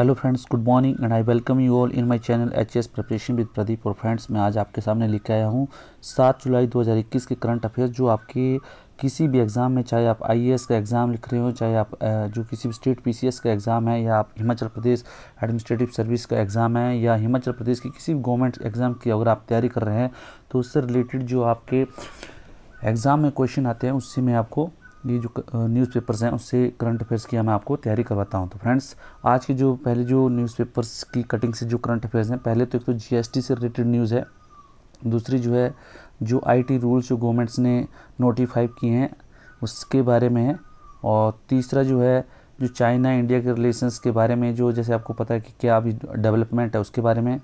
Hello friends good morning and I welcome you all in my channel H S preparation with Pradeep और friends मैं आज आपके सामने लेके आया हूँ सात जुलाई 2021 के करंट अफेयर्स जो आपके किसी भी एग्ज़ाम में चाहे आप आईएएस का एग्ज़ाम लिख रहे हो चाहे आप जो किसी भी स्टेट पीसीएस का एग्ज़ाम है या आप हिमाचल प्रदेश एडमिनिस्ट्रेटिव सर्विस का एग्ज़ाम है या हिमाचल प्रदेश की किसी भी गवर्नमेंट एग्ज़ाम की अगर आप तैयारी कर रहे हैं तो उससे रिलेटेड जो आपके एग्ज़ाम में क्वेश्चन आते हैं उससे मैं आपको ये जो न्यूज़पेपर्स हैं उससे करंट अफेयर्स की मैं आपको तैयारी करवाता हूँ तो फ्रेंड्स आज की जो पहले जो न्यूज़पेपर्स की कटिंग से जो करंट अफेयर्स हैं पहले तो एक तो जीएसटी से रिलेटेड न्यूज़ है दूसरी जो है जो आईटी रूल्स जो गवर्नमेंट्स ने नोटिफाई किए हैं उसके बारे में है और तीसरा जो है जो चाइना इंडिया के रिलेशन के बारे में जो जैसे आपको पता है कि क्या अभी डेवलपमेंट है उसके बारे में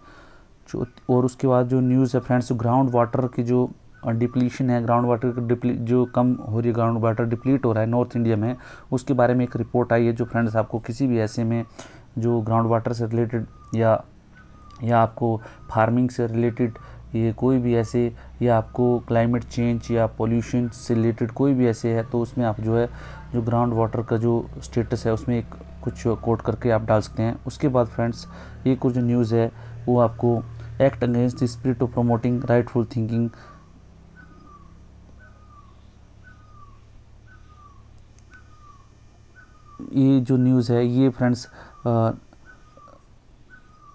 जो और उसके बाद जो न्यूज़ है फ्रेंड्स ग्राउंड वाटर की जो और डिप्लीशन है ग्राउंड वाटर जो कम हो रही है ग्राउंड वाटर डिप्लीट हो रहा है नॉर्थ इंडिया में उसके बारे में एक रिपोर्ट आई है जो फ्रेंड्स आपको किसी भी ऐसे में जो ग्राउंड वाटर से रिलेटेड या या आपको फार्मिंग से रिलेटेड ये कोई भी ऐसे या आपको क्लाइमेट चेंज या पोल्यूशन से रिलेटेड कोई भी ऐसे है तो उसमें आप जो है जो ग्राउंड वाटर का जो स्टेटस है उसमें एक कुछ कोट करके आप डाल सकते हैं उसके बाद फ्रेंड्स ये कुछ न्यूज़ है वो आपको act against the spirit of promoting rightful thinking ये जो न्यूज़ है ये friends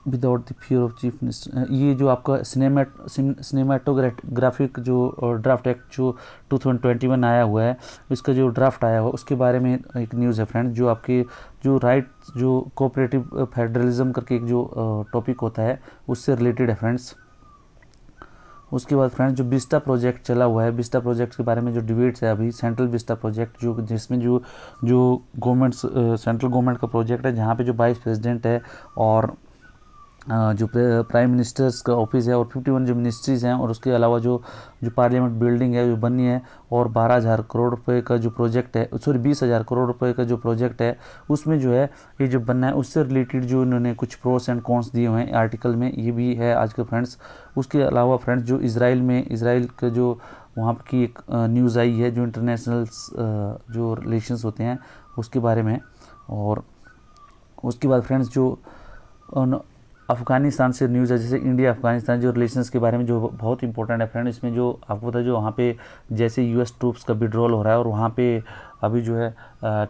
without the fear of chief minister ये जो आपका सिनेमेट सिनेमाटोग्राफिक जो ड्राफ्ट एक्ट जो 2021 आया हुआ है इसका जो ड्राफ्ट आया हुआ उसके बारे में एक न्यूज़ है फ्रेंड जो आपके जो राइट जो कोऑपरेटिव फेडरलिज्म करके एक जो टॉपिक होता है उससे रिलेटेड है फ्रेंड्स उसके बाद फ्रेंड्स जो बिस्टा प्रोजेक्ट चला हुआ है बिस्टा प्रोजेक्ट के बारे में जो डिबेट्स है अभी सेंट्रल बिस्टा प्रोजेक्ट जो जिसमें जो जो गवर्नमेंट सेंट्रल गवर्नमेंट का प्रोजेक्ट है जहाँ पे जो वाइस प्रेसिडेंट है और जो प्राइम मिनिस्टर्स का ऑफिस है और 51 जो मिनिस्ट्रीज़ हैं और उसके अलावा जो जो पार्लियामेंट बिल्डिंग है जो बनी है और बारह हज़ार करोड़ रुपए का जो प्रोजेक्ट है सॉरी बीस हज़ार करोड़ रुपए का जो प्रोजेक्ट है उसमें जो है ये जो बनना है उससे रिलेटेड जो इन्होंने कुछ प्रोस एंड कॉन्स दिए हुए हैं आर्टिकल में ये भी है आज के फ्रेंड्स उसके अलावा फ्रेंड्स जो इसराइल में इसराइल का जो वहाँ की एक न्यूज़ आई है जो इंटरनेशनल जो रिलेशंस होते हैं उसके बारे में और उसके बाद फ्रेंड्स जो अफगानिस्तान से न्यूज़ है जैसे इंडिया अफगानिस्तान जो रिलेशंस के बारे में जो बहुत इंपॉर्टेंट है फ्रेंड इसमें जो आपको पता है जो वहाँ पे जैसे यूएस ट्रूप्स का विड्रॉल हो रहा है और वहाँ पे अभी जो है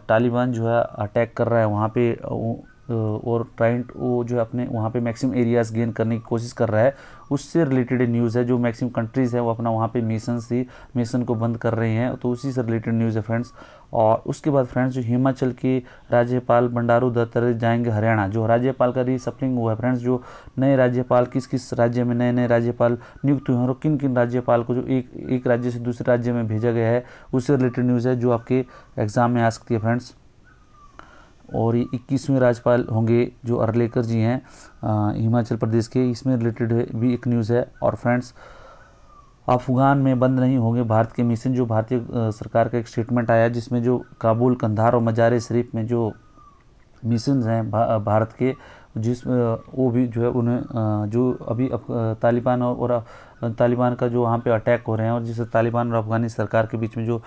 तालिबान जो है अटैक कर रहा है वहाँ पे और ट्राइंट वो जो है अपने वहाँ पे मैक्सिमम एरियाज़ गेन करने की कोशिश कर रहा है उससे रिलेटेड न्यूज़ है जो मैक्सिमम कंट्रीज़ है वो अपना वहाँ पे मिशन थी मिशन को बंद कर रही हैं तो उसी से रिलेटेड न्यूज़ है फ्रेंड्स और उसके बाद फ्रेंड्स जो हिमाचल के राज्यपाल बंडारू दत्तात्रेय जाएंगे हरियाणा जो राज्यपाल का रिसफलिंग हुआ है फ्रेंड्स जो नए राज्यपाल किस किस राज्य में नए नए राज्यपाल नियुक्त हुए हैं और किन किन राज्यपाल को जो एक एक राज्य से दूसरे राज्य में भेजा गया है उससे रिलेटेड न्यूज़ है जो आपके एग्ज़ाम में आ सकती है फ्रेंड्स और ये इक्कीसवें राज्यपाल होंगे जो अरलेकर जी हैं हिमाचल प्रदेश के इसमें रिलेटेड भी एक न्यूज़ है और फ्रेंड्स अफगान में बंद नहीं होंगे भारत के मिशन जो भारतीय सरकार का एक स्टेटमेंट आया जिसमें जो काबुल कंधार और मजार शरीफ में जो मिशन हैं भारत के जिस वो भी जो है उन्हें जो अभी तालिबान और तालिबान का जो वहाँ पे अटैक हो रहे हैं और जिससे तालिबान और अफगानी सरकार के बीच में जो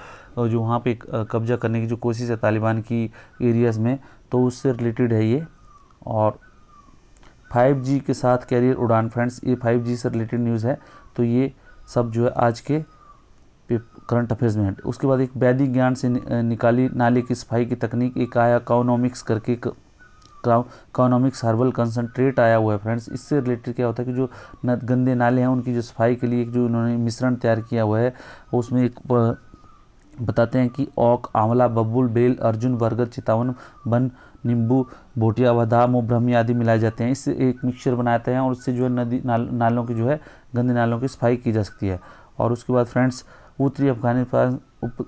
जो वहाँ पे कब्जा करने की जो कोशिश है तालिबान की एरियाज़ में तो उससे रिलेटेड है ये और 5G के साथ कैरियर उड़ान फ्रेंड्स ये 5G से रिलेटेड न्यूज़ है तो ये सब जो है आज के करंट अफेयर्स में है उसके बाद एक वैदिक ज्ञान से निकाली नाले की सफाई की तकनीक एक आया कॉनोमिक्स करके काउनॉमिक्स हर्बल कंसनट्रेट आया हुआ है फ्रेंड्स इससे रिलेटेड क्या होता है कि जो गंदे नाले हैं उनकी जो सफाई के लिए एक जो उन्होंने मिश्रण तैयार किया हुआ है उसमें एक बताते हैं कि ऑक आंवला बबुल बेल अर्जुन बरगद चितावन बन नींबू भोटिया बादाम और ब्रह्मी आदि मिलाए जाते हैं इससे एक मिक्सचर बनाते हैं और उससे जो है नदी नाल, नालों की जो है गंदे नालों की सफाई की जा सकती है और उसके बाद फ्रेंड्स उत्तरी अफगानिस्तान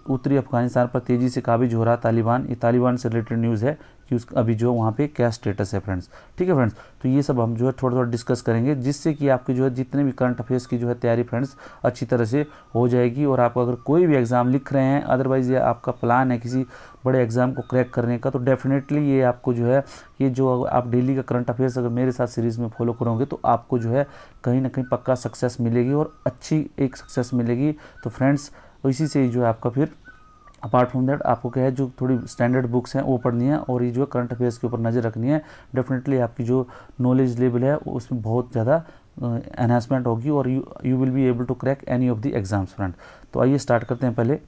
उत्तरी अफगानिस्तान पर तेज़ी से काबिज हो रहा तालिबान ये तालिबान से रिलेटेड न्यूज़ है कि उस अभी जो वहाँ पे क्या स्टेटस है फ्रेंड्स ठीक है फ्रेंड्स तो ये सब हम जो है थोड़ा थोड़ा डिस्कस करेंगे जिससे कि आपके जो है जितने भी करंट अफेयर्स की जो है तैयारी फ्रेंड्स अच्छी तरह से हो जाएगी और आप अगर कोई भी एग्ज़ाम लिख रहे हैं अदरवाइज़ या आपका प्लान है किसी बड़े एग्ज़ाम को क्रैक करने का तो डेफिनेटली ये आपको जो है ये जो आप डेली का करंट अफेयर्स अगर मेरे साथ सीरीज़ में फॉलो करोगे तो आपको जो है कहीं ना कहीं पक्का सक्सेस मिलेगी और अच्छी एक सक्सेस मिलेगी तो फ्रेंड्स इसी से जो है आपका फिर अपार्ट फ्रॉम दैट आपको क्या है जो थोड़ी स्टैंडर्ड बुक्स हैं वो पढ़नी है और ये जो है करंट अफेयर्स के ऊपर नज़र रखनी है डेफिनेटली आपकी जो नॉलेज लेवल है उसमें बहुत ज़्यादा एनहेंसमेंट होगी और you you will be able to crack any of the exams front तो आइए स्टार्ट करते हैं पहले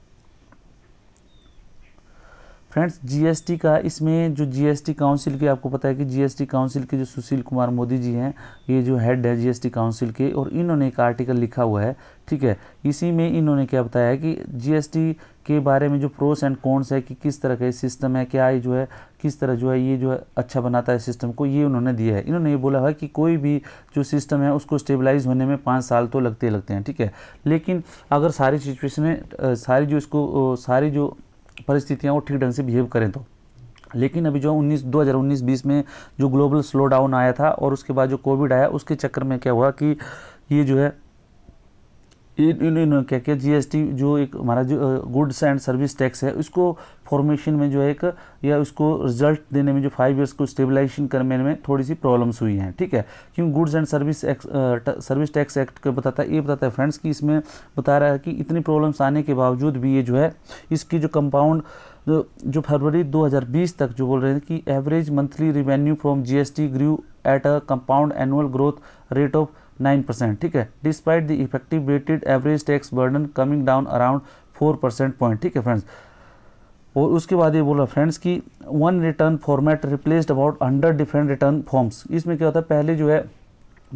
फ्रेंड्स जीएसटी का इसमें जो जीएसटी काउंसिल के आपको पता है कि जीएसटी काउंसिल के जो सुशील कुमार मोदी जी हैं ये जो हेड है जीएसटी काउंसिल के और इन्होंने एक आर्टिकल लिखा हुआ है ठीक है इसी में इन्होंने क्या बताया है कि जीएसटी के बारे में जो प्रोस एंड कॉन्स है कि किस तरह का सिस्टम है क्या ये जो है किस तरह जो है ये जो है अच्छा बनाता है सिस्टम को ये उन्होंने दिया है इन्होंने ये बोला है कि कोई भी जो सिस्टम है उसको स्टेबलाइज होने में पाँच साल तो लगते लगते हैं ठीक है लेकिन अगर सारी सिचुएशन सारी जो इसको सारी जो परिस्थितियाँ वो ठीक ढंग से बिहेव करें तो लेकिन अभी जो 19 दो हज़ार में जो ग्लोबल स्लो डाउन आया था और उसके बाद जो कोविड आया उसके चक्कर में क्या हुआ कि ये जो है क्या क्या जीएसटी जो एक हमारा जो गुड्स एंड सर्विस टैक्स है उसको फॉर्मेशन में जो है एक या उसको रिजल्ट देने में जो फाइव ईयर्स को स्टेबलाइजेशन करने में थोड़ी सी प्रॉब्लम्स हुई हैं ठीक है क्योंकि goods and service service tax act का बताता है ये बताता है फ्रेंड्स कि इसमें बता रहा है कि इतनी प्रॉब्लम्स आने के बावजूद भी ये जो है इसकी जो कंपाउंड जो, जो फरवरी 2020 तक जो बोल रहे हैं कि average monthly revenue from GST grew at a compound annual growth rate of nine percent ठीक है despite the effective weighted average tax burden coming down around four percent point ठीक है फ्रेंड्स और उसके बाद ये बोला फ्रेंड्स कि one return format replaced about hundred different return forms इसमें क्या होता है पहले जो है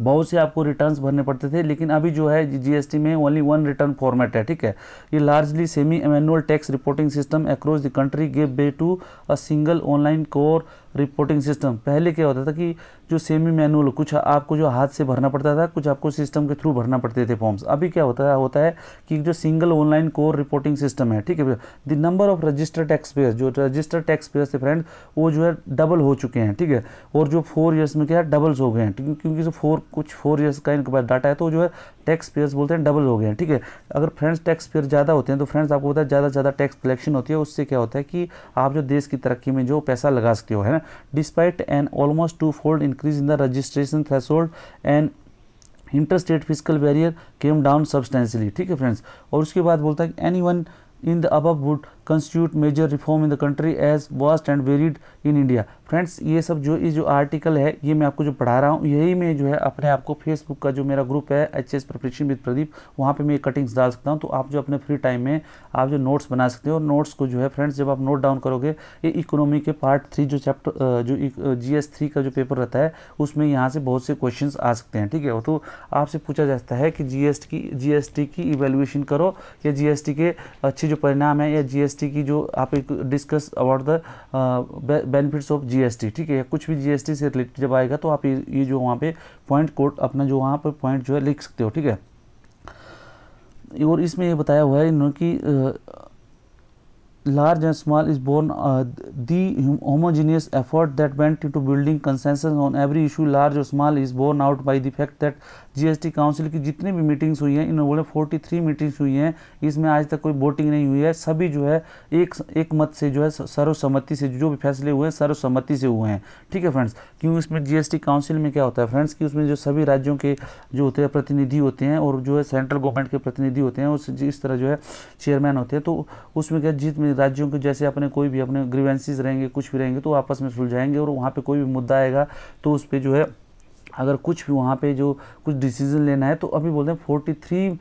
बहुत से आपको रिटर्न्स भरने पड़ते थे लेकिन अभी जो है जीएसटी में ओनली वन रिटर्न फॉर्मेट है ठीक है ये largely semi manual tax reporting system across the country give way to a single online core reporting system पहले क्या होता था कि जो सेमी मैनुअल कुछ आपको जो हाथ से भरना पड़ता था कुछ आपको सिस्टम के थ्रू भरना पड़ते थे फॉर्म्स अभी क्या होता है होता है कि जो single online core reporting system है ठीक है the number of registered tax payer जो रजिस्टर्ड टैक्स पेयर थे फ्रेंड वो जो है डबल हो चुके हैं ठीक है और जो फोर ईयर्स में क्या है डबल्स हो गए हैं क्योंकि जो फोर कुछ फोर ईयर्स का इनके पास डाटा है तो जो है टैक्स पेयर्स बोलते हैं डबल हो गए हैं ठीक है अगर फ्रेंड्स टैक्स पेयर ज़्यादा होते हैं तो फ्रेंड्स आपको पता है ज़्यादा से ज़्यादा टैक्स कलेक्शन होती है उससे क्या होता है कि आप जो देश की तरक्की में जो पैसा लगा सकते हो है ना despite an almost two-fold increase in the registration threshold and interstate fiscal barrier came down substantially. ठीक है friends? और उसके बाद बोलता है anyone in the above would constitute major reform in the country as vast and varied in India friends ये सब जो ये जो आर्टिकल है ये मैं आपको जो पढ़ा रहा हूँ यही मैं जो है अपने आपको फेसबुक का जो मेरा ग्रुप है H S preparation with Pradeep वहाँ पे मैं कटिंग्स डाल सकता हूँ तो आप जो अपने फ्री टाइम में आप जो नोट्स बना सकते हो नोट्स को जो है फ्रेंड्स जब आप नोट डाउन करोगे ये इकोनॉमी के पार्ट थ्री जो चैप्टर जो जी एस थ्री का जो पेपर रहता है उसमें यहाँ से बहुत से क्वेश्चन आ सकते हैं ठीक है तो आपसे पूछा जाता है कि जी एस टी की जी एस टी की इवेल्युएशन करो या जी एस टी के अच्छे जो परिणाम है या जी एस जीएसटी की जो आप एक discuss about the benefits of GST ठीक है कुछ भी जीएसटी से रिलेटेड जब आएगा तो आप ये जो वहाँ पे पॉइंट कोड अपना जो वहाँ पर पॉइंट जो है लिख सकते हो ठीक है और इसमें ये बताया हुआ है इन्होंने कि large and small is borne the homogeneous effort that went to building consensus on every issue large और small is borne out by the fact that GST council की जितनी भी मीटिंग्स हुई हैं इन बोले फोर्टी थ्री मीटिंग्स हुई हैं इसमें आज तक कोई वोटिंग नहीं हुई है सभी जो है एक एक मत से जो है सर्वसम्मति से जो भी फैसले हुए हैं सर्वसम्मति से हुए हैं ठीक है फ्रेंड्स क्योंकि इसमें जीएसटी काउंसिल में क्या होता है फ्रेंड्स कि उसमें जो सभी राज्यों के जो होते हैं प्रतिनिधि होते हैं और जो है सेंट्रल गवर्नमेंट के प्रतिनिधि होते हैं उस इस तरह जो है चेयरमैन होते हैं तो उसमें क्या जितने राज्यों के जैसे अपने कोई भी अपने ग्रीवेंसीज रहेंगे कुछ भी रहेंगे तो आपस में सुलझाएंगे और वहाँ पर कोई भी मुद्दा आएगा तो उस पर जो है अगर कुछ भी वहाँ पे जो कुछ डिसीजन लेना है तो अभी बोलते हैं forty three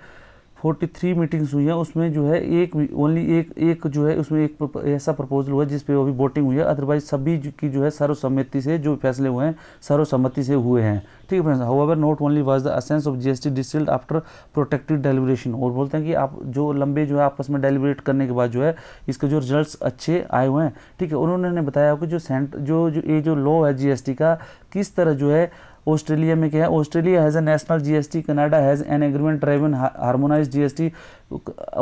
forty three meetings हुई हैं उसमें जो है एक ओनली एक एक जो है उसमें एक ऐसा प्रपोजल हुआ जिस पे अभी वोटिंग हुई है अदरवाइज सभी की जो है सर्वसम्मति से जो फैसले हुए हैं सर्वसम्मति से हुए हैं ठीक है friends ever not only was the essence of GST distilled after protective deliberation और बोलते हैं कि आप जो लंबे जो है आपस में डेलीवरेट करने के बाद जो है इसके जो रिजल्ट अच्छे आए हुए हैं ठीक है उन्होंने बताया कि जो सेंट जो जो ये जो लॉ है जीएसटी का किस तरह जो है ऑस्ट्रेलिया में क्या है Australia has a national GST Canada has an agreement G S GST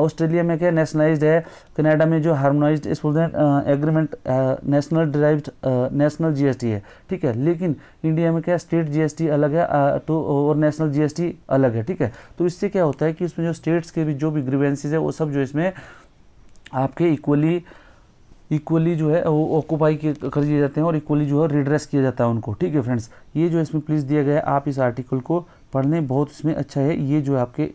Australia में क्या है नेशनलाइज्ड है कनाडा में जो हारमोनाइज इस बोलते हैं agreement national drive national GST है ठीक है लेकिन इंडिया में क्या है स्टेट जीएसटी अलग है तो और नेशनल जीएसटी अलग है ठीक है तो इससे क्या होता है कि इसमें जो स्टेट्स के भी जो भी ग्रीवेंसीज है वो सब जो इसमें आपके इक्वली इक्वली जो है वो ऑक्यूपाई कर दिए जाते हैं और इक्वली जो है रिड्रेस किया जाता है उनको ठीक है फ्रेंड्स ये जो इसमें प्लीज़ दिया गया है आप इस आर्टिकल को पढ़ लें बहुत इसमें अच्छा है ये जो है आपके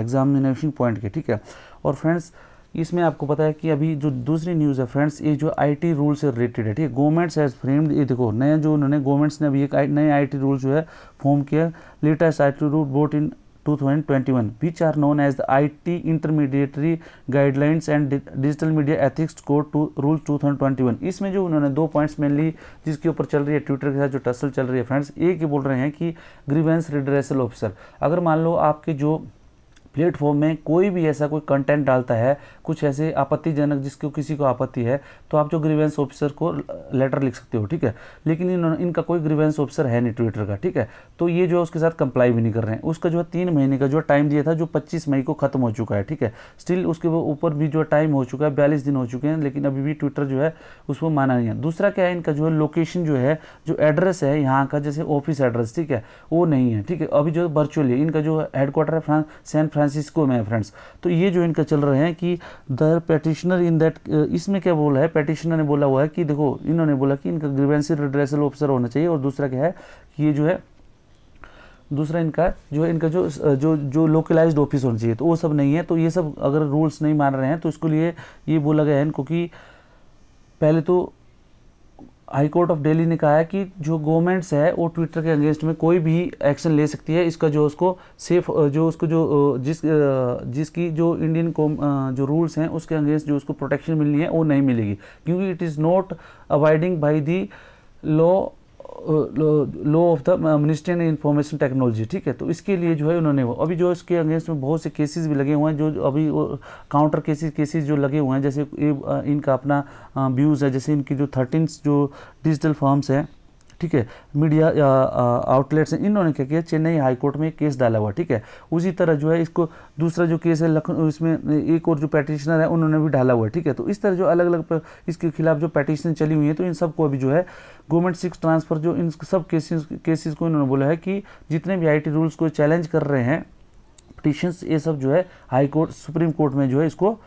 एग्जामिनेशन पॉइंट के ठीक है और फ्रेंड्स इसमें आपको पता है कि अभी जो दूसरी न्यूज़ है फ्रेंड्स ये जो आईटी रूल से रिलेटेड है ठीक है गवर्नमेंट्स हैज़ फ्रेम्ड ये देखो नया जो उन्होंने गवर्नमेंट्स ने अभी एक नए आईटी रूल जो है फॉर्म किया latest IT rule vote in 2021 which are known as the IT intermediary guidelines and digital media ethics code to rules 2021 इसमें जो उन्होंने दो पॉइंट्स मेनली जिसके ऊपर चल रही है ट्विटर के साथ जो टसल चल रही है फ्रेंड्स एक ये बोल रहे हैं कि ग्रीवेंस रिड्रेसल ऑफिसर अगर मान लो आपके जो प्लेटफॉर्म में कोई भी ऐसा कोई कंटेंट डालता है कुछ ऐसे आपत्तिजनक जिसको किसी को आपत्ति है तो आप जो ग्रीवेंस ऑफिसर को लेटर लिख सकते हो ठीक है लेकिन इन, इनका कोई ग्रीवेंस ऑफिसर है नहीं ट्विटर का ठीक है तो ये जो है उसके साथ कंप्लाई भी नहीं कर रहे हैं उसका जो है तीन महीने का जो टाइम दिया था जो पच्चीस मई को खत्म हो चुका है ठीक है स्टिल उसके ऊपर भी जो टाइम हो चुका है बयालीस दिन हो चुके हैं लेकिन अभी भी ट्विटर जो है उसको माना नहीं है दूसरा क्या है इनका जो है लोकेशन जो है जो एड्रेस है यहाँ का जैसे ऑफिस एड्रेस ठीक है वो नहीं है ठीक है अभी जो वर्चुअली इनका जो हेडक्वार्टर है फ्रांस सैन फ्रांस फ्रांसिस्को में है फ्रेंड्स तो ये जो इनका चल रहे हैं कि द पेटिशनर इन दैट इसमें क्या बोला है पेटिशनर ने बोला हुआ है कि देखो इन्होंने बोला कि इनका ग्रीवेंसी रिड्रेसल ऑफिसर होना चाहिए और दूसरा क्या है कि ये जो है दूसरा इनका जो है इनका जो uh, जो जो लोकलाइज्ड ऑफिस होना चाहिए तो वो सब नहीं है तो ये सब अगर रूल्स नहीं मान रहे हैं तो इसके लिए ये बोला गया है इनको कि पहले तो हाई कोर्ट ऑफ दिल्ली ने कहा है कि जो गवर्नमेंट्स है वो ट्विटर के अगेंस्ट में कोई भी एक्शन ले सकती है इसका जो उसको सेफ जो उसको जो जिस जिसकी जो इंडियन कॉम जो रूल्स हैं उसके अगेंस्ट जो उसको प्रोटेक्शन मिलनी है वो नहीं मिलेगी क्योंकि it is not avoiding by the law law of the ministry and information technology ठीक है तो इसके लिए जो है उन्होंने वो अभी जो इसके अगेंस्ट में बहुत से केसेस भी लगे हुए हैं जो अभी काउंटर केसेस केसेस जो लगे हुए हैं जैसे uh, इनका अपना व्यूज़ uh, है जैसे इनकी जो थर्टीन जो डिजिटल फॉर्म्स हैं ठीक है मीडिया आउटलेट्स हैं इन्होंने क्या किया चेन्नई हाईकोर्ट में केस डाला हुआ ठीक है उसी तरह जो है इसको दूसरा जो केस है लखनऊ इसमें एक और जो पैटिशनर है उन्होंने भी डाला हुआ है ठीक है तो इस तरह जो अलग अलग इसके खिलाफ जो पैटिशन चली हुई है तो इन सबको अभी जो है गवर्नमेंट सिक्स ट्रांसफर जो इन सब केसेस केसेस को इन्होंने बोला है कि जितने भी आई रूल्स को चैलेंज कर रहे हैं पटिशन्स ये सब जो है हाई कोर्ट सुप्रीम कोर्ट में जो है इसको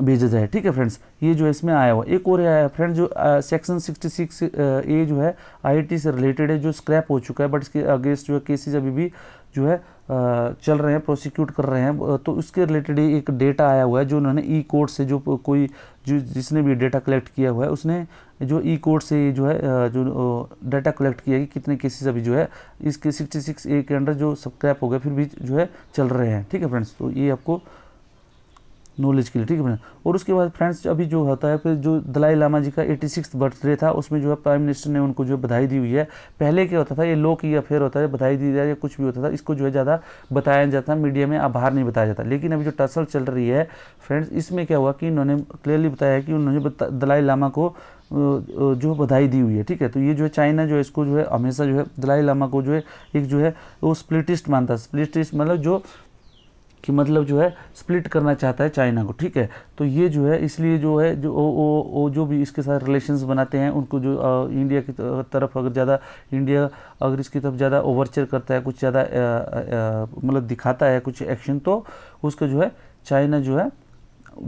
भेजा जाए ठीक है फ्रेंड्स ये जो इसमें आया हुआ एक और आया फ्रेंड जो सेक्शन 66 ए जो है आईटी से रिलेटेड है जो स्क्रैप हो चुका है बट इसके अगेंस्ट जो है केसेज अभी भी जो है चल रहे हैं प्रोसिक्यूट कर रहे हैं तो उसके रिलेटेड एक डेटा आया हुआ है जो उन्होंने ई कोर्ट से जो कोई जो जिसने भी डेटा कलेक्ट किया हुआ है उसने जो ई कोर्ट से जो है जो डेटा कलेक्ट किया कि कितने केसेस अभी जो है इसके 66 ए के अंडर जो सब्सक्राइब हो गए फिर भी जो है चल रहे हैं ठीक है फ्रेंड्स तो ये आपको नॉलेज के लिए ठीक है और उसके बाद फ्रेंड्स अभी जो होता है फिर जो दलाई लामा जी का एटी सिक्स बर्थडे था उसमें जो है प्राइम मिनिस्टर ने उनको जो है बधाई दी हुई है पहले क्या होता था ये लोक ये अफेयर होता है बधाई दी जाए या कुछ भी होता था इसको जो है ज़्यादा बताया जाता मीडिया में आभार नहीं बताया जाता लेकिन अभी जो टसल चल रही है फ्रेंड्स इसमें क्या हुआ कि इन्होंने क्लियरली बताया कि उन्होंने दलाई लामा को जो बधाई दी हुई है ठीक है तो ये जो है चाइना जो है इसको जो है हमेशा जो है दलाई लामा को जो है एक जो है वो स्प्लिटिस्ट मानता है स्प्लिटिस्ट मतलब जो कि मतलब जो है स्प्लिट करना चाहता है चाइना को ठीक है तो ये जो है इसलिए जो है जो ओ, ओ, ओ जो भी इसके साथ रिलेशंस बनाते हैं उनको जो आ, इंडिया की तरफ अगर ज़्यादा इंडिया अगर इसकी तरफ ज़्यादा ओवरचर करता है कुछ ज़्यादा मतलब दिखाता है कुछ एक्शन तो उसका जो है चाइना जो है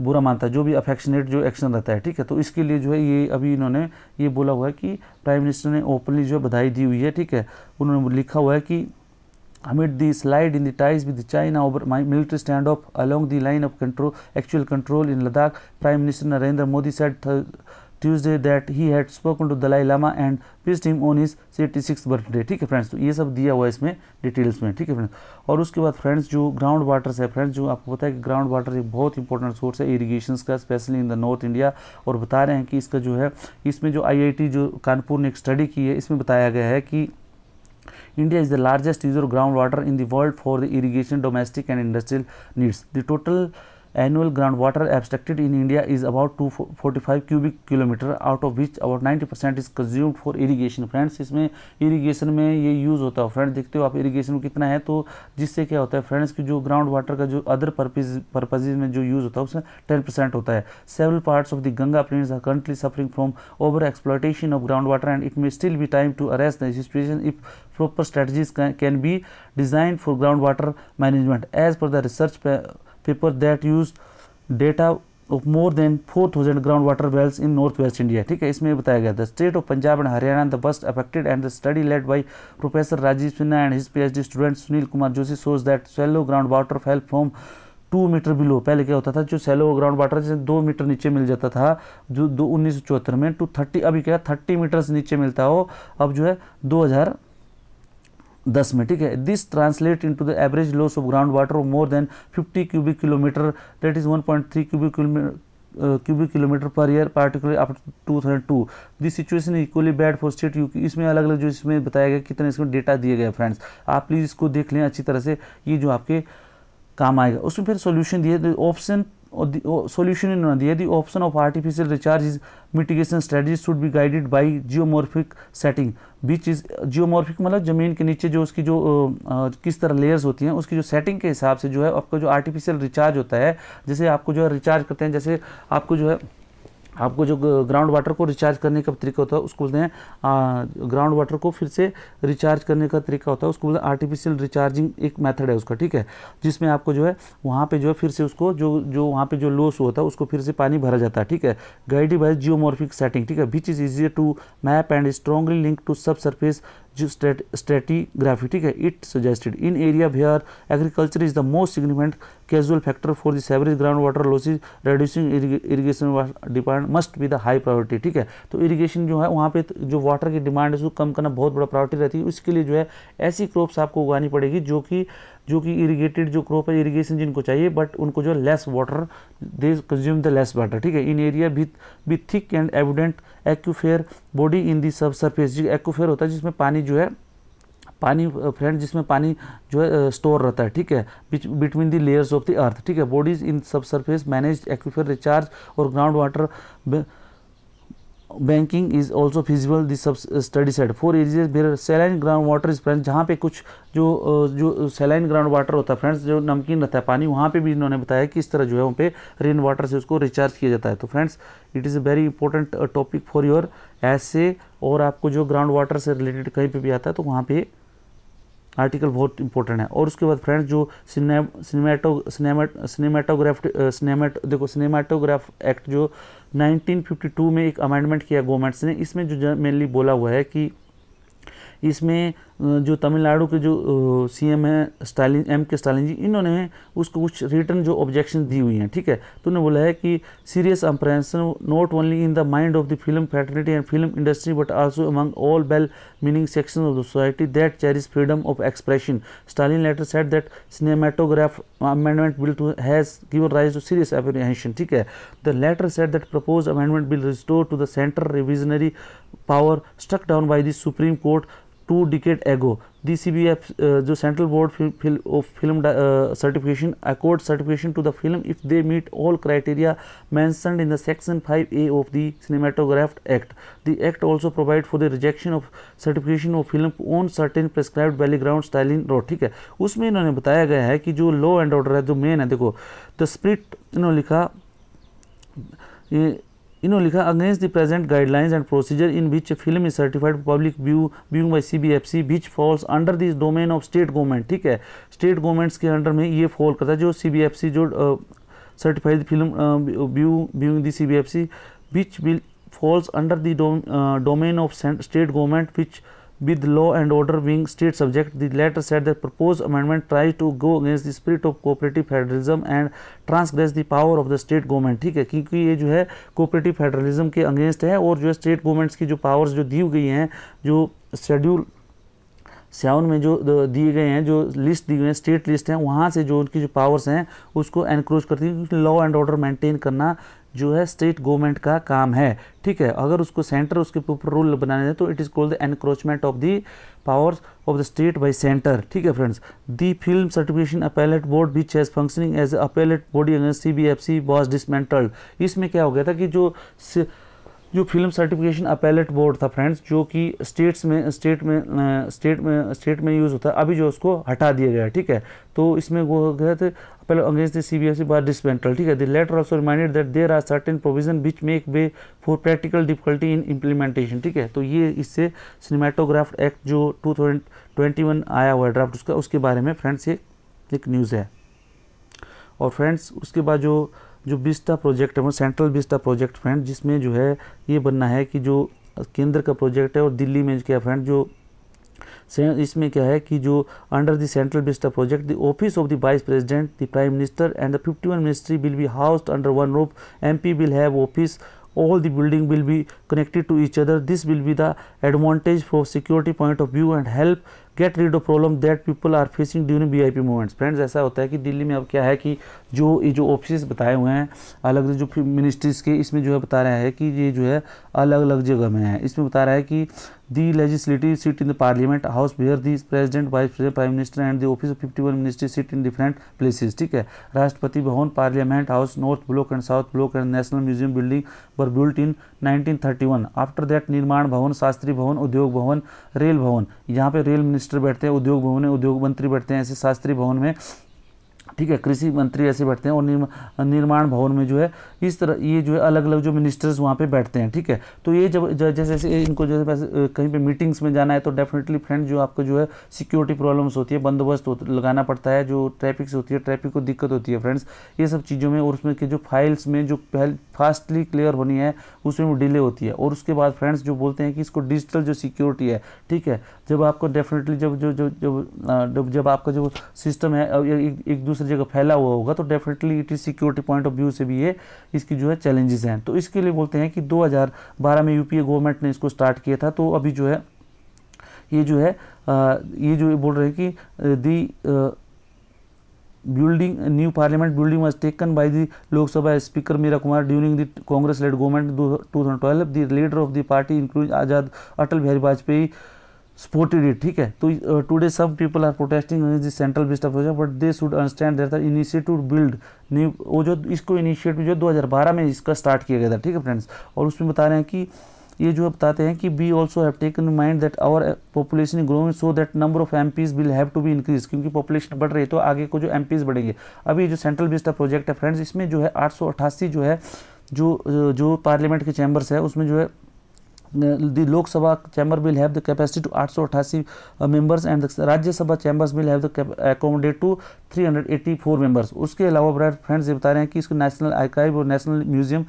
बुरा मानता है जो भी अफेक्शनेट जो एक्शन रहता है ठीक है तो इसके लिए जो है ये अभी इन्होंने ये बोला हुआ है कि प्राइम मिनिस्टर ने ओपनली जो है बधाई दी हुई है ठीक है उन्होंने लिखा हुआ है कि amid the slide in the ties with China over military standoff along the line of control, actual control in Ladakh, Prime Minister Narendra Modi said th Tuesday that he had spoken to Dalai Lama and visit him on his seventy six birthday ठीक है friends तो ये सब दिया हुआ इसमें details में ठीक है फ्रेंड्स और उसके बाद फ्रेंड्स जो ग्राउंड वाटर्स है फ्रेंड्स जो आपको पता है कि ग्राउंड वाटर एक बहुत इंपॉर्टेंट सोर्स है इरीगेशन का specially in the north India और बता रहे हैं कि इसका जो है इसमें जो आई जो कानपुर ने एक स्टडी की है इसमें बताया गया है कि India is the largest user of groundwater in the world for the irrigation, domestic and industrial needs. The total annual groundwater abstracted in India is about 245 cubic kilometer out of which about 90 percent is consumed for irrigation friends इसमें irrigation में ये use होता है friends देखते हो आप irrigation में कितना है तो जिससे क्या होता है friends की जो ground water का जो other purpose purposes में जो use होता है उसमें 10 percent होता है several parts of the Ganga plains are currently suffering from over exploitation of groundwater and it may still be time to arrest the situation if proper strategies can, can be designed for groundwater management as per the research data of more than four thousand ground 4000 wells in north west India ठीक है इसमें बताया गया था state of Punjab and Haryana the worst affected and the study led by professor Rajeev Sinha and his D student Sunil Kumar Joshi shows that shallow ground water fell from two metre below पहले क्या होता था जो सेलो ग्राउंड वाटर जैसे दो मीटर नीचे मिल जाता था जो दो उन्नीस सौ चौहत्तर में टू थर्टी अभी क्या थर्टी मीटर से नीचे मिलता हो अब जो है दो हज़ार दस में ठीक है this translate to the average loss of ground water more than 50 cubic kilometre that is 1.3 cubic kilometre cubic kilometre per year particular after two thousand two this situation equally bad for state यू इसमें अलग अलग जो इसमें बताया गया कितने इसमें डेटा दिए गए फ्रेंड्स आप प्लीज़ इसको देख लें अच्छी तरह से ये जो आपके काम आएगा उसमें फिर सोल्यूशन दिए ऑप्शन सोल्यूशन ही दिया the option of artificial recharge is mitigation strategy should be guided by geomorphic setting which is geomorphic मतलब जमीन के नीचे जो उसकी जो आ, किस तरह लेयर्स होती हैं उसकी जो सेटिंग के हिसाब से जो है आपका जो आर्टिफिशियल रिचार्ज होता है जैसे आपको जो है रिचार्ज करते हैं जैसे आपको जो है आपको जो ग्राउंड वाटर को रिचार्ज करने का तरीका होता है उसको बोलते हैं ग्राउंड वाटर को फिर से रिचार्ज करने का तरीका होता है उसको बोलते हैं आर्टिफिशियल रिचार्जिंग एक मेथड है उसका ठीक है जिसमें आपको जो है वहाँ पे जो है फिर से उसको जो जो वहाँ पे जो लोस होता है उसको फिर से पानी भरा जाता है ठीक है गाइडी बाइज जियोमॉर्फिक सेटिंग ठीक है which is easier to map and strongly link to sub surface जो ठीक है it suggested in area Bihar agriculture is the most significant causal factor for this average ground water losses reducing irrigation depart must be the high priority ठीक है तो irrigation जो है वहाँ पे तो जो वाटर की डिमांड है उसको कम करना बहुत बड़ा प्रायोरिटी रहती है उसके लिए जो है ऐसी क्रॉप्स आपको उगानी पड़ेगी जो कि जो कि इरीगेटेड जो क्रॉप है इरीगेशन जिनको चाहिए बट उनको जो less water they consume the less water ठीक है in area with with thick and evident aquifer body in the sub surface जी एक्यूफेयर होता है जिसमें पानी जो है पानी फ्रेंड जिसमें पानी जो है स्टोर रहता है ठीक है between the layers of the earth ठीक है bodies in sub surface manage aquifer recharge और ground water banking is also feasible this sub study set for areas where saline ground water is friends जहाँ पे कुछ जो जो सेलाइन ground water होता है फ्रेंड्स जो नमकीन रहता है पानी वहाँ पे भी इन्होंने बताया कि इस तरह जो है वहाँ पे रेन वाटर से उसको रिचार्ज किया जाता है तो friends it is a very important topic for your essay और आपको जो ग्राउंड वाटर से रिलेटेड कहीं पर भी आता है तो वहाँ पर आर्टिकल बहुत इंपॉर्टेंट है और उसके बाद फ्रेंड्स जो सिनेमाटो सिनेमाटोग्राफ सिनेमाट देखो सिनेमाटोग्राफ एक्ट जो 1952 में एक अमेंडमेंट किया गवर्नमेंट्स ने इसमें जो मेनली बोला हुआ है कि इसमें जो तमिलनाडु के जो सीएम हैं स्टालिन एम के स्टालिन जी इन्होंने उसको कुछ रिटर्न जो ऑब्जेक्शन दी हुई हैं ठीक है तो उन्होंने बोला है कि serious apprehension not only in the mind of the film fraternity and film industry but also among all well meaning section of the society that cherish freedom of expression Stalin letter set that cinematograph amendment bill two has given rise to serious apprehension ठीक है the letter set that propose amendment bill restore to the centre revisionary power struck down by the Supreme Court two decade एगो D C B F जो central board of film certification accord certification to the film if they meet all criteria mentioned in the section five A of the cinematographed act the act also provide for the rejection of certification of film on certain prescribed ground style in road ठीक है उसमें इन्होंने बताया गया है कि जो law and order है जो मेन है देखो द स्प्रिट इन्होंने लिखा ये इन्होंने लिखा against the present guidelines and procedure in which film is certified public view viewing by C B F C which falls under this domain of state government ठीक है स्टेट गवर्नमेंट्स के under में ये फॉल करता है जो सी B F C जो certified film viewing the C B F C which will falls under the domain of state government which with law and order being state subject the letter set the propose amendment try to go against the spirit of cooperative federalism and transgress the power of the state government ठीक है क्योंकि ये जो है cooperative federalism के against है और जो है स्टेट गवर्नमेंट्स की जो पावर्स जो दी गई हैं जो शेड्यूल सियावन में जो दिए गए हैं जो लिस्ट दी गई हैं स्टेट लिस्ट हैं वहाँ से जो उनकी जो पावर्स हैं उसको एनक्रोच करती है क्योंकि लॉ एंड ऑर्डर मेंटेन करना जो है स्टेट गवर्नमेंट का काम है ठीक है अगर उसको सेंटर उसके ऊपर रूल बनाने दें तो it is called the encroachment of the powers of the state by centre ठीक है friends the film certification appellate board which has functioning as appellate body against C B F C was dismantled इसमें क्या हो गया था कि जो जो फिल्म सर्टिफिकेशन अपैलेट बोर्ड था फ्रेंड्स जो कि स्टेट्स में स्टेट में स्टेट में स्टेट में यूज़ होता है अभी जो उसको हटा दिया गया ठीक है तो इसमें वो गए थे पहले अंग्रेज थे सी बी एस ई बार डिसमेंटल ठीक है the letter also reminded that there are certain provision which make way for practical difficulty in implementation ठीक है तो ये इससे सिनेमाटोग्राफ एक्ट जो टू ट्वेंटी वन आया हुआ ड्राफ्ट उसका उसके बारे में फ्रेंड्स ये एक न्यूज़ है और फ्रेंड्स उसके बाद जो जो बिस्टा प्रोजेक्ट है वो सेंट्रल बिस्टा प्रोजेक्ट फ्रेंड जिसमें जो है ये बनना है कि जो केंद्र का प्रोजेक्ट है और दिल्ली में क्या फ्रेंड जो इसमें क्या है कि जो under the central vista project the office of the vice president the prime minister and the one ministry will be housed under one roof MP will have office all the building will be connected to each other this will be the advantage for security point of view and help get rid of problem that people are facing during V I P movements friends ऐसा होता है कि दिल्ली में अब क्या है कि जो ये जो ऑफिस बताए हुए हैं अलग जो मिनिस्ट्रीज़ के इसमें जो है बता रहा है कि ये जो है अलग अलग जगह में है इसमें बता रहा है कि the legislative seat in the parliament house where the president vice president prime minister and the office of 51 ministry sit in different places ठीक है राष्ट्रपति भवन parliament house north block and south block and national museum building were built in 1931 after that निर्माण भवन शास्त्री भवन उद्योग भवन rail भवन यहाँ पे रेल मिनिस्टर बैठते हैं उद्योग भवन में उद्योग मंत्री बैठते हैं ऐसे शास्त्री भवन में ठीक है कृषि मंत्री ऐसे बैठते हैं और निर्मा, निर्माण भवन में जो है इस तरह ये जो है अलग अलग जो मिनिस्टर्स वहाँ पे बैठते हैं ठीक है तो ये जब जैसे जैसे इनको जैसे वैसे कहीं पे मीटिंग्स में जाना है तो डेफिनेटली फ्रेंड जो आपको जो है सिक्योरिटी प्रॉब्लम्स होती है बंदोबस्त लगाना पड़ता है जो ट्रैफिक से होती है ट्रैफिक को दिक्कत होती है फ्रेंड्स ये सब चीज़ों में और उसमें के जो फाइल्स में जो फास्टली क्लियर होनी है उसमें वो डिले होती है और उसके बाद फ्रेंड्स जो बोलते हैं कि इसको डिजिटल जो सिक्योरिटी है ठीक है जब आपको डेफिनेटली जब जो जो जब जब आपका जो सिस्टम है एक, एक दूसरे जगह फैला हुआ होगा तो definitely it is security point of view से भी ये इसकी जो है चैलेंजेस हैं तो इसके लिए बोलते हैं कि 2012 में यूपीए गवर्नमेंट ने इसको स्टार्ट किया था तो अभी जो है ये जो है ये जो बोल रहे हैं कि the building new parliament building was taken by the Lok Sabha speaker Meera Kumar during the Congress led government two thousand twelve the leader of the party including Azad Atal Bihari Vajpayee supported it ठीक है तो today some people are protesting against the central vista of but they should understand their initiative build new वो जो इसको initiative जो 2012 में इसका start किया गया था ठीक है फ्रेंड्स और उसमें बता रहे हैं कि ये जो बताते हैं कि we also have taken mind that our population growing so that number of MPs will have to be increase क्योंकि पॉपुलेशन बढ़ रही है तो आगे को जो एम पीज बढ़ेंगे अभी जो सेंट्रल ऑफ प्रोजेक्ट है फ्रेंड्स इसमें जो है आठ जो है जो जो पार्लियामेंट के चैम्बर्स है उसमें जो है the Lok Sabha chamber will have the capacity to आठ सौ अठासी members and Rajya Sabha chambers will have the accommodate to three hundred eighty four members उसके अलावा ब्राइट फ्रेंड्स ये बता रहे हैं कि इसके नेशनल आर्काइव और नेशनल म्यूजियम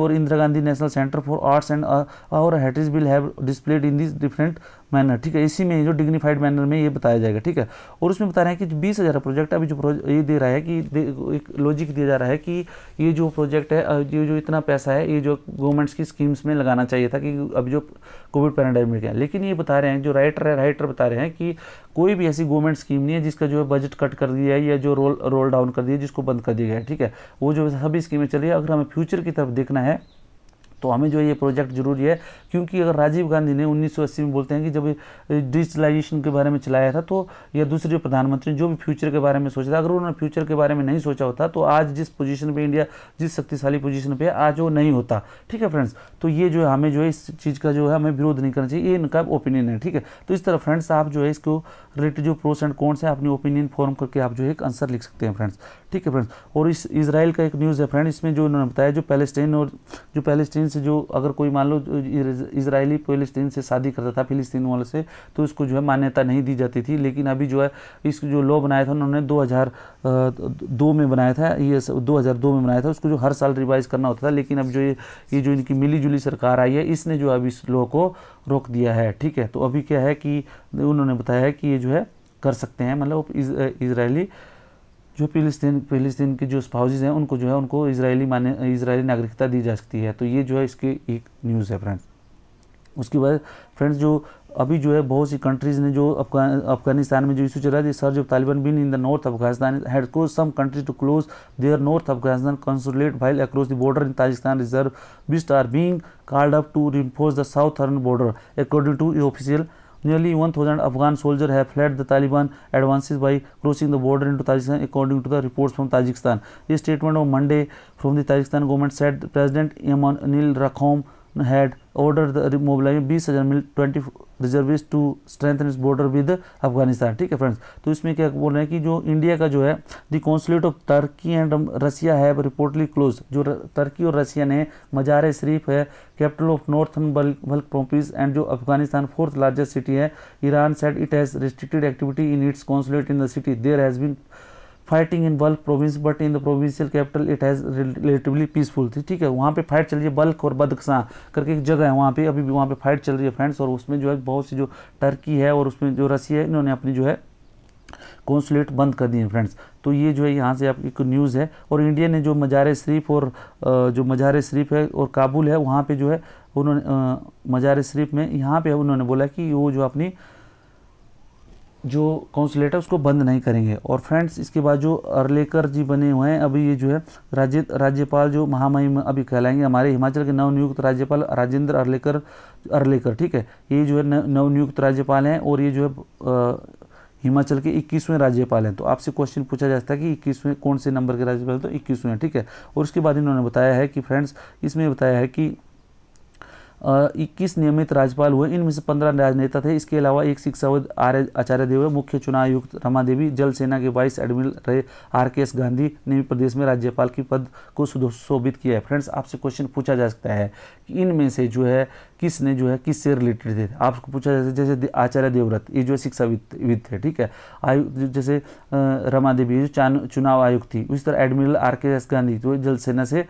और Indira Gandhi national centre for arts and और हेटरीज will have displayed in this different manner ठीक है इसी में जो डिग्निफाइड मैनर में ये बताया जाएगा ठीक है और उसमें बता रहे हैं कि बीस हज़ार प्रोजेक्ट अभी जो प्रोजेक्ट ये दे रहा है कि एक लॉजिक दिया जा रहा है कि ये जो प्रोजेक्ट है ये जो इतना पैसा है ये जो गवर्नमेंट्स की स्कीम्स में लगाना चाहिए था कि अभी जो कोविड पैराडाइमिक है लेकिन ये बता रहे हैं जो राइटर है राइटर बता रहे हैं कि कोई भी ऐसी गवर्नमेंट स्कीम नहीं है जिसका जो है बजट कट कर दिया है या जो रोल रोल डाउन कर दिया जिसको बंद कर दिया गया है ठीक है वो जो सभी स्कीमें है अगर हमें फ्यूचर की तरफ देखना है तो हमें जो ये प्रोजेक्ट ज़रूरी है क्योंकि अगर राजीव गांधी ने 1980 में बोलते हैं कि जब डिजिटलाइजेशन के बारे में चलाया था तो या दूसरे जो प्रधानमंत्री जो भी फ्यूचर के बारे में सोचा था अगर उन्होंने फ्यूचर के बारे में नहीं सोचा होता तो आज जिस पोजीशन पे इंडिया जिस शक्तिशाली पोजीशन पे आज वो नहीं होता ठीक है फ्रेंड्स तो ये जो है हमें जो है इस चीज़ का जो है हमें विरोध नहीं करना चाहिए ये इनका ओपिनियन है ठीक है तो इस तरह फ्रेंड्स आप जो है इसको रिलेटेड जो प्रोस एंड कौन से अपनी ओपिनियन फॉर्म करके आप जो है एक आंसर लिख सकते हैं फ्रेंड्स ठीक है फ्रेंड्स और इस इसराइल का एक न्यूज़ है फ्रेंड इसमें जो इन्होंने बताया जो पैलेस्टीन और जो पैलेस्टीन से जो अगर कोई मान लो इसराइली पैलेस्टीन से शादी करता था फिलिस्तीन वाले से तो उसको जो है मान्यता नहीं दी जाती थी लेकिन अभी जो है इस जो लॉ बनाया था उन्होंने दो में बनाया था ये दो में बनाया था उसको जो हर साल रिवाइज करना होता था लेकिन अब जो ये ये जो इनकी मिली जुली सरकार आई है इसने जो अब इस लॉ को रोक दिया है ठीक है तो अभी क्या है कि उन्होंने बताया है कि ये जो है कर सकते हैं मतलब इस, इस, जो फिलिस्तीन फिलिस्तीन के जो स्पाउजेज हैं उनको जो है उनको इसराइली माने इसराइली नागरिकता दी जा सकती है तो ये जो है इसकी एक न्यूज़ है फ्रेंड्स उसके बाद फ्रेंड्स जो अभी जो है बहुत सी कंट्रीज़ ने जो अफगानिस्तान में जो इशू चला दी सर जो Taliban been in the north Afghanistan had cause some country to close their north Afghanistan consulate file across the border in Tajikistan reservists are being called up to reinforce the southern border according to official Nearly 1,000 Afghan soldiers have fled the Taliban advances by crossing the border into Tajikistan, according to the reports from Tajikistan. A statement on Monday from the Tajikistan government said President Emanil Rakhom had ordered the mobilization 20,000 20 reservist to strengthen its border with Afghanistan ठीक है friends तो इसमें क्या बोल रहे हैं कि जो इंडिया का जो है the consulate of Turkey and Russia है रिपोर्टली क्लोज जो टर्की और रसिया ने मजार शरीफ है capital of northern Balkh province and जो अफगानिस्तान फोर्थ लार्जेस्ट सिटी है Iran set it has restricted activity in its consulate in the city there has been fighting in Balkh province but in the provincial capital it has relatively peaceful थी ठीक है वहाँ पे fight चल रही है bulk और बदकसा करके एक जगह है वहाँ पे अभी भी वहाँ पे फाइट चल रही है फ्रेंड्स और उसमें जो है बहुत सी जो टर्की है और उसमें जो रसिया है इन्होंने अपनी जो है कौंसुलेट बंद कर दिए फ्रेंड्स तो ये जो है यहाँ से आपकी एक न्यूज़ है और इंडिया ने जो मजार शरीफ और जो मजार शरीफ है और काबुल है वहाँ पर जो है उन्होंने मजार शरीफ में यहाँ पर उन्होंने बोला कि वो जो अपनी जो काउंसिलेट है उसको बंद नहीं करेंगे और फ्रेंड्स इसके बाद जो अर्लेकर जी बने हुए हैं अभी ये जो है राज्य राज्यपाल जो महामहिम अभी कहलाएंगे हमारे हिमाचल के नवनियुक्त राज्यपाल राजेंद्र अर्लेकर अर्लेकर ठीक है ये जो है नवनियुक्त राज्यपाल हैं और ये जो है हिमाचल के इक्कीसवें राज्यपाल हैं तो आपसे क्वेश्चन पूछा जाता है कि इक्कीसवें कौन से नंबर के राज्यपाल तो इक्कीसवें ठीक है और उसके बाद इन्होंने बताया है कि फ्रेंड्स इसमें बताया है कि इक्कीस नियमित राज्यपाल हुए इनमें से पंद्रह राजनेता थे इसके अलावा एक शिक्षाविद आर आचार्य देव मुख्य चुनाव आयुक्त रमा देवी जल सेना के वाइस एडमिरल रहे आर के एस गांधी ने भी प्रदेश में राज्यपाल की पद को सुशोभित किया है फ्रेंड्स आपसे क्वेश्चन पूछा जा सकता है कि इनमें से जो है किसने जो है किससे रिलेटेड थे आपको पूछा जा सकता है जैसे आचार्य देवव्रत ये जो है शिक्षाविद थे ठीक है आयुक्त जैसे रमा देवी जो चुनाव आयुक्त थी उसी तरह admiral R K S Gandhi जो जल सेना से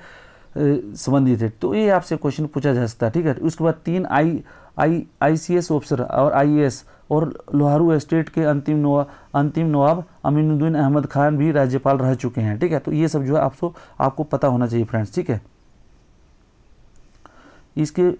संबंधित है तो ये आपसे क्वेश्चन पूछा जा सकता है ठीक है उसके बाद तीन आई आई आईसीएस ऑफिसर और आईएएस और लोहारू स्टेट के अंतिम नवाब अंतिम नवाब अमीनुद्दीन अहमद खान भी राज्यपाल रह चुके हैं ठीक है तो ये सब जो है आपको आपको पता होना चाहिए फ्रेंड्स ठीक है इसके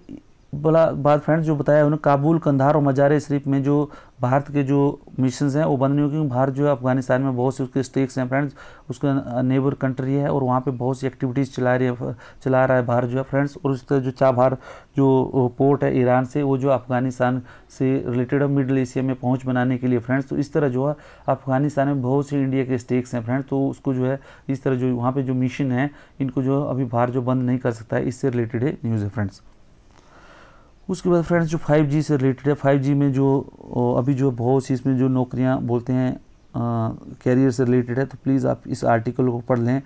बोला बात फ्रेंड्स जो बताया उन्होंने काबुल कंधार और मजार शरीफ में जो भारत के जो मिशन हैं वो बंद नहीं हुए क्योंकि भारत जो है अफगानिस्तान में बहुत से उसके स्टेक्स हैं फ्रेंड्स उसका नेबर कंट्री है और वहाँ पे बहुत सी एक्टिविटीज़ चला रही है चला रहा है भारत जो है फ्रेंड्स और उस तरह जो चाबहार जो पोर्ट है ईरान से वो जो अफगानिस्तान से रिलेटेड है मिडल एशिया में पहुँच बनाने के लिए फ्रेंड्स तो इस तरह जो है अफगानिस्तान में बहुत से इंडिया के स्टेक्स हैं फ्रेंड्स तो उसको जो है इस तरह जो वहाँ पर जो मिशन है इनको जो अभी भारत जो बंद नहीं कर सकता है इससे रिलेटेड है न्यूज़ है फ्रेंड्स उसके बाद फ्रेंड्स जो 5G से रिलेटेड है 5G में जो अभी जो बहुत सी इसमें जो नौकरियां बोलते हैं कैरियर से रिलेटेड है तो प्लीज़ आप इस आर्टिकल को पढ़ लें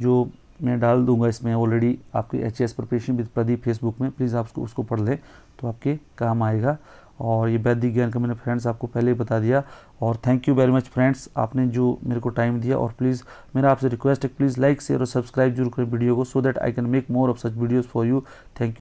जो मैं डाल दूंगा इसमें ऑलरेडी आपके H S preparation with Pradeep Facebook में प्लीज़ आप उसको उसको पढ़ लें तो आपके काम आएगा और ये वैदिक ज्ञान का मैंने फ्रेंड्स आपको पहले ही बता दिया और thank you very much friends आपने जो मेरे को टाइम दिया और प्लीज़ मेरा आपसे रिक्वेस्ट है प्लीज़ लाइक शेयर और सब्सक्राइब जरूर करें वीडियो को so that I can make more of such videos for you thank you